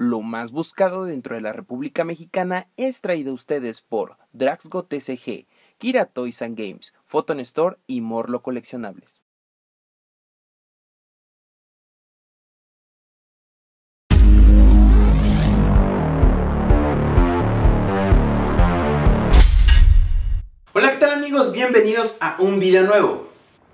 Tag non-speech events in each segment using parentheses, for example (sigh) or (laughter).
Lo más buscado dentro de la República Mexicana es traído a ustedes por Draxgo TCG, Kira Toys and Games, Photon Store y Morlo Coleccionables. Hola, ¿qué tal amigos? Bienvenidos a un video nuevo.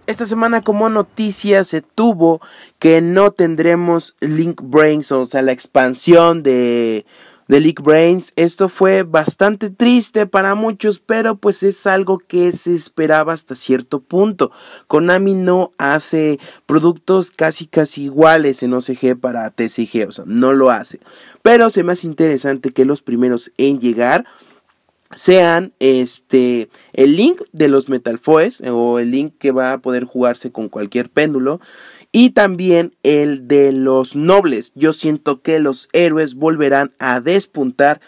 Esta semana como noticia se tuvo que no tendremos Link Brains, o sea, la expansión de, de Link Brains. Esto fue bastante triste para muchos, pero pues es algo que se esperaba hasta cierto punto. Konami no hace productos casi casi iguales en OCG para TCG, o sea, no lo hace. Pero se me hace interesante que los primeros en llegar sean este el link de los metalfoes eh, o el link que va a poder jugarse con cualquier péndulo y también el de los nobles. Yo siento que los héroes volverán a despuntar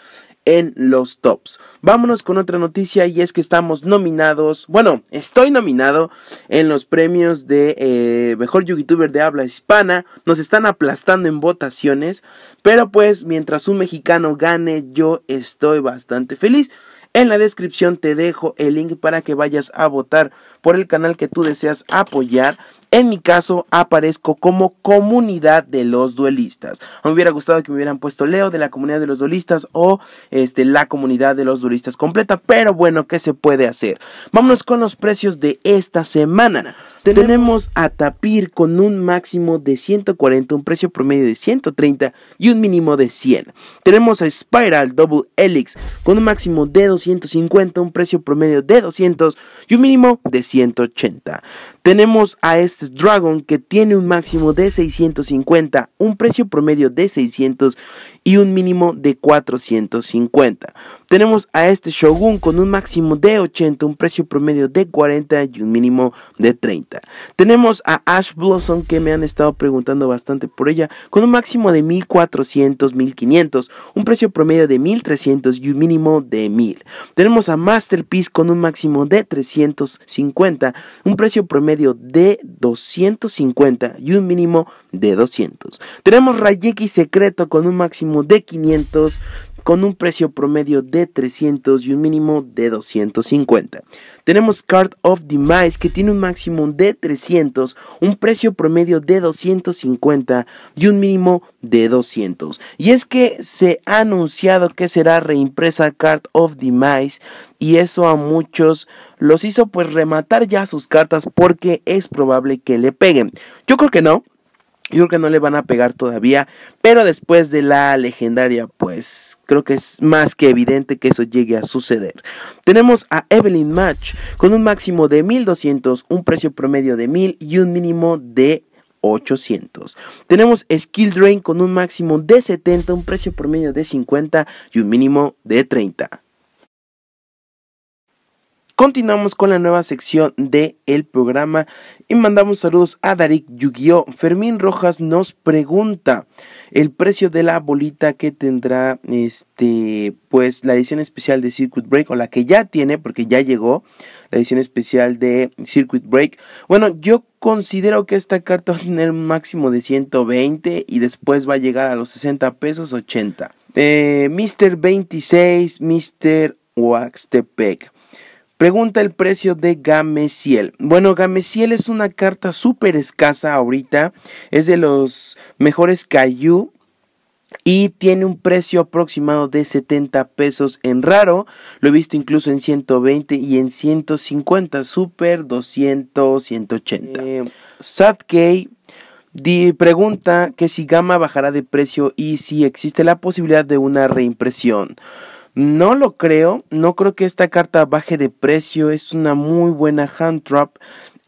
en los tops. Vámonos con otra noticia y es que estamos nominados, bueno, estoy nominado en los premios de eh, mejor youtuber de habla hispana. Nos están aplastando en votaciones, pero pues mientras un mexicano gane, yo estoy bastante feliz. En la descripción te dejo el link para que vayas a votar por el canal que tú deseas apoyar en mi caso, aparezco como comunidad de los duelistas. Me hubiera gustado que me hubieran puesto Leo de la comunidad de los duelistas o este, la comunidad de los duelistas completa, pero bueno, ¿qué se puede hacer? Vámonos con los precios de esta semana. Tenemos a Tapir con un máximo de 140, un precio promedio de 130 y un mínimo de 100. Tenemos a Spiral Double Helix con un máximo de 250, un precio promedio de 200 y un mínimo de 180. Tenemos a este Dragon que tiene un máximo de 650, un precio promedio de 600 y un mínimo de 450. Tenemos a este Shogun con un máximo de 80, un precio promedio de 40 y un mínimo de 30. Tenemos a Ash Blossom que me han estado preguntando bastante por ella con un máximo de 1400, 1500, un precio promedio de 1300 y un mínimo de 1000. Tenemos a Masterpiece con un máximo de 350, un precio promedio de 200 250 y un mínimo de 200. Tenemos Rayeki secreto con un máximo de 500, con un precio promedio de 300 y un mínimo de 250. Tenemos Card of Demise que tiene un máximo de 300, un precio promedio de 250 y un mínimo de 200. Y es que se ha anunciado que será reimpresa Card of Demise y eso a muchos los hizo pues rematar ya sus cartas porque es probable que le peguen. Yo creo que no, yo creo que no le van a pegar todavía, pero después de la legendaria, pues creo que es más que evidente que eso llegue a suceder. Tenemos a Evelyn Match con un máximo de 1200, un precio promedio de 1000 y un mínimo de 800. Tenemos Skill Drain con un máximo de 70, un precio promedio de 50 y un mínimo de 30. Continuamos con la nueva sección del el programa y mandamos saludos a Darik Yugio. Fermín Rojas nos pregunta el precio de la bolita que tendrá este pues la edición especial de Circuit Break o la que ya tiene porque ya llegó la edición especial de Circuit Break. Bueno, yo considero que esta carta va a tener un máximo de 120 y después va a llegar a los 60 pesos 80. Mr. 26, Mr. Waxtepec. Pregunta el precio de Gamesiel. Bueno, Gamesiel es una carta súper escasa ahorita. Es de los mejores Cayu y tiene un precio aproximado de 70 pesos en raro. Lo he visto incluso en 120 y en 150, super 200, 180. Sadkey pregunta que si Gama bajará de precio y si existe la posibilidad de una reimpresión. No lo creo, no creo que esta carta baje de precio, es una muy buena hand trap.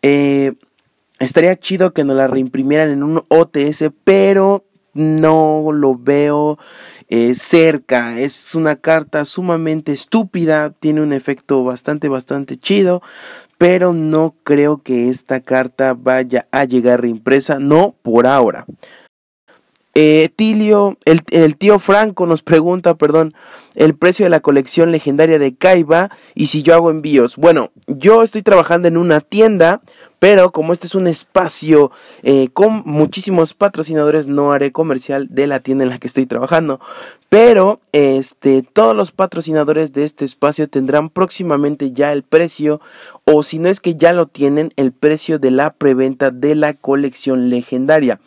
Eh, estaría chido que nos la reimprimieran en un OTS, pero no lo veo eh, cerca. Es una carta sumamente estúpida, tiene un efecto bastante, bastante chido, pero no creo que esta carta vaya a llegar reimpresa, no por ahora. Eh, el, tío Franco nos pregunta, perdón, el precio de la colección legendaria de Kaiba y si yo hago envíos. Bueno, yo estoy trabajando en una tienda, pero como este es un espacio eh, con muchísimos patrocinadores, no haré comercial de la tienda en la que estoy trabajando. Pero este, todos los patrocinadores de este espacio tendrán próximamente ya el precio, o si no es que ya lo tienen, el precio de la preventa de la colección legendaria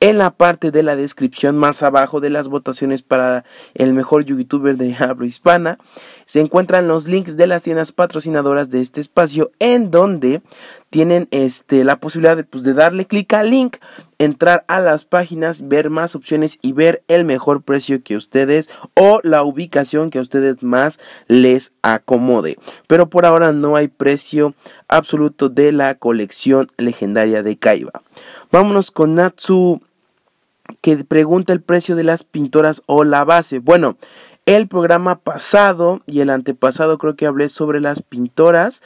en la parte de la descripción más abajo de las votaciones para el mejor youtuber de (laughs) habla hispana se encuentran los links de las tiendas patrocinadoras de este espacio en donde tienen este, la posibilidad de, pues, de darle clic al link, entrar a las páginas, ver más opciones y ver el mejor precio que ustedes o la ubicación que a ustedes más les acomode. Pero por ahora no hay precio absoluto de la colección legendaria de Kaiba. Vámonos con Natsu que pregunta el precio de las pintoras o la base. Bueno, el programa pasado y el antepasado creo que hablé sobre las pintoras.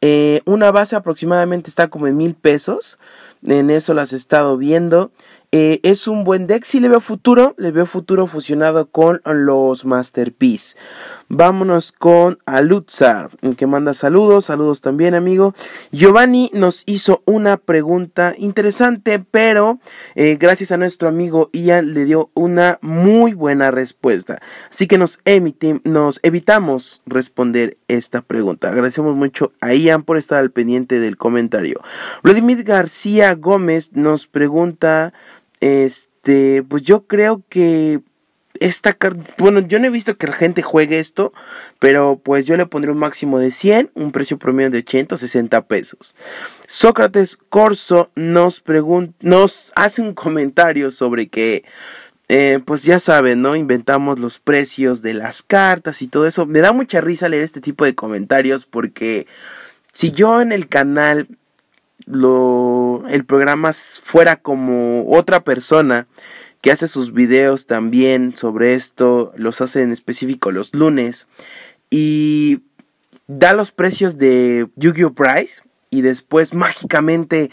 Eh, una base aproximadamente está como en mil pesos. En eso las he estado viendo. Eh, es un buen deck, si le veo futuro, le veo futuro fusionado con los Masterpiece. Vámonos con Alutzar, que manda saludos, saludos también amigo. Giovanni nos hizo una pregunta interesante, pero eh, gracias a nuestro amigo Ian le dio una muy buena respuesta. Así que nos, nos evitamos responder esta pregunta. Agradecemos mucho a Ian por estar al pendiente del comentario. Vladimir García Gómez nos pregunta, este, pues yo creo que esta carta, bueno, yo no he visto que la gente juegue esto, pero pues yo le pondré un máximo de 100, un precio promedio de 60 pesos. Sócrates Corso nos, nos hace un comentario sobre que eh, pues ya saben, ¿no? Inventamos los precios de las cartas y todo eso. Me da mucha risa leer este tipo de comentarios porque si yo en el canal lo, el programa fuera como otra persona que hace sus videos también sobre esto, los hace en específico los lunes y da los precios de Yu-Gi-Oh! Price y después mágicamente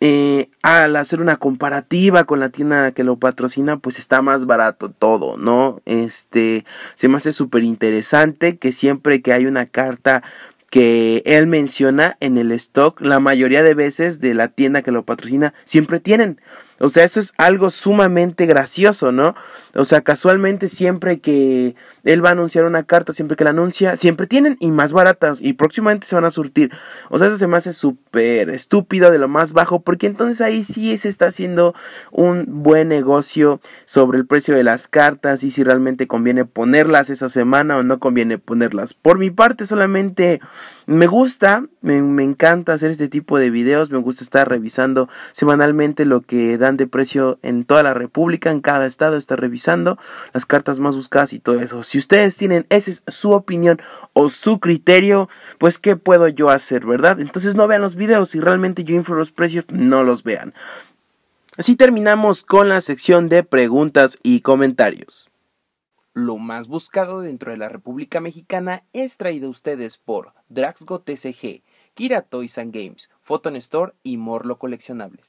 eh, al hacer una comparativa con la tienda que lo patrocina, pues está más barato todo, ¿no? Este, se me hace súper interesante que siempre que hay una carta que él menciona en el stock, la mayoría de veces de la tienda que lo patrocina, siempre tienen. O sea, eso es algo sumamente gracioso, ¿no? O sea, casualmente siempre que él va a anunciar una carta, siempre que la anuncia, siempre tienen y más baratas y próximamente se van a surtir. O sea, eso se me hace súper estúpido de lo más bajo porque entonces ahí sí se está haciendo un buen negocio sobre el precio de las cartas y si realmente conviene ponerlas esa semana o no conviene ponerlas. Por mi parte solamente me gusta, me, me encanta hacer este tipo de videos, me gusta estar revisando semanalmente lo que da de precio en toda la República, en cada estado, está revisando las cartas más buscadas y todo eso. Si ustedes tienen esa es su opinión o su criterio, pues qué puedo yo hacer, ¿verdad? Entonces no vean los videos, si realmente yo info los precios, no los vean. Así terminamos con la sección de preguntas y comentarios. Lo más buscado dentro de la República Mexicana es traído a ustedes por Draxgo TCG, Kira Toys and Games, Photon Store y Morlo Coleccionables.